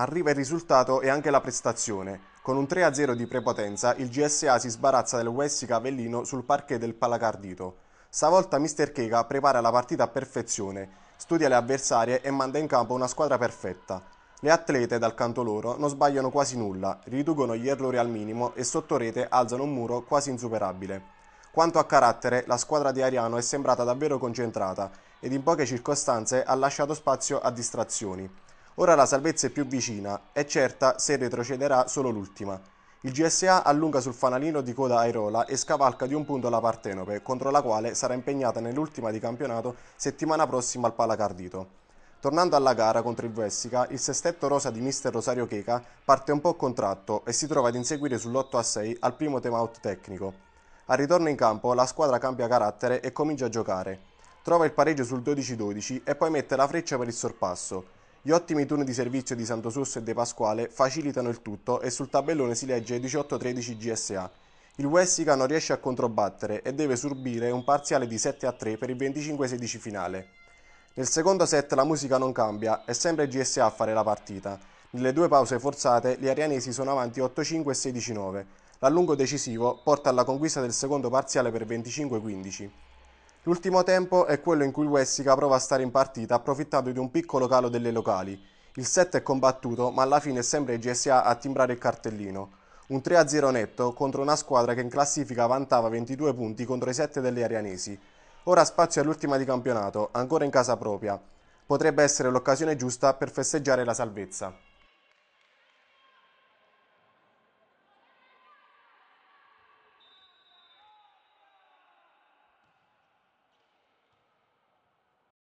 Arriva il risultato e anche la prestazione. Con un 3-0 di prepotenza, il GSA si sbarazza del Wessica Avellino sul parquet del Palacardito. Stavolta Mr. Chega prepara la partita a perfezione, studia le avversarie e manda in campo una squadra perfetta. Le atlete, dal canto loro, non sbagliano quasi nulla, riducono gli errori al minimo e sotto rete alzano un muro quasi insuperabile. Quanto a carattere, la squadra di Ariano è sembrata davvero concentrata ed in poche circostanze ha lasciato spazio a distrazioni. Ora la salvezza è più vicina, è certa se retrocederà solo l'ultima. Il GSA allunga sul fanalino di coda Airola e scavalca di un punto la Partenope, contro la quale sarà impegnata nell'ultima di campionato settimana prossima al Palacardito. Tornando alla gara contro il Vessica, il sestetto rosa di mister Rosario Checa parte un po' contratto e si trova ad inseguire sull'8 6 al primo timeout tecnico. Al ritorno in campo la squadra cambia carattere e comincia a giocare. Trova il pareggio sul 12-12 e poi mette la freccia per il sorpasso. Gli ottimi turni di servizio di Santosusso e De Pasquale facilitano il tutto e sul tabellone si legge 18-13 GSA. Il Wessica non riesce a controbattere e deve subire un parziale di 7-3 per il 25-16 finale. Nel secondo set la musica non cambia, è sempre GSA a fare la partita. Nelle due pause forzate gli arianesi sono avanti 8-5 e 16-9. L'allungo decisivo porta alla conquista del secondo parziale per 25-15. L'ultimo tempo è quello in cui il Wessica prova a stare in partita approfittando di un piccolo calo delle locali. Il set è combattuto, ma alla fine è sempre il GSA a timbrare il cartellino. Un 3-0 netto contro una squadra che in classifica vantava 22 punti contro i 7 delle arianesi. Ora spazio all'ultima di campionato, ancora in casa propria. Potrebbe essere l'occasione giusta per festeggiare la salvezza.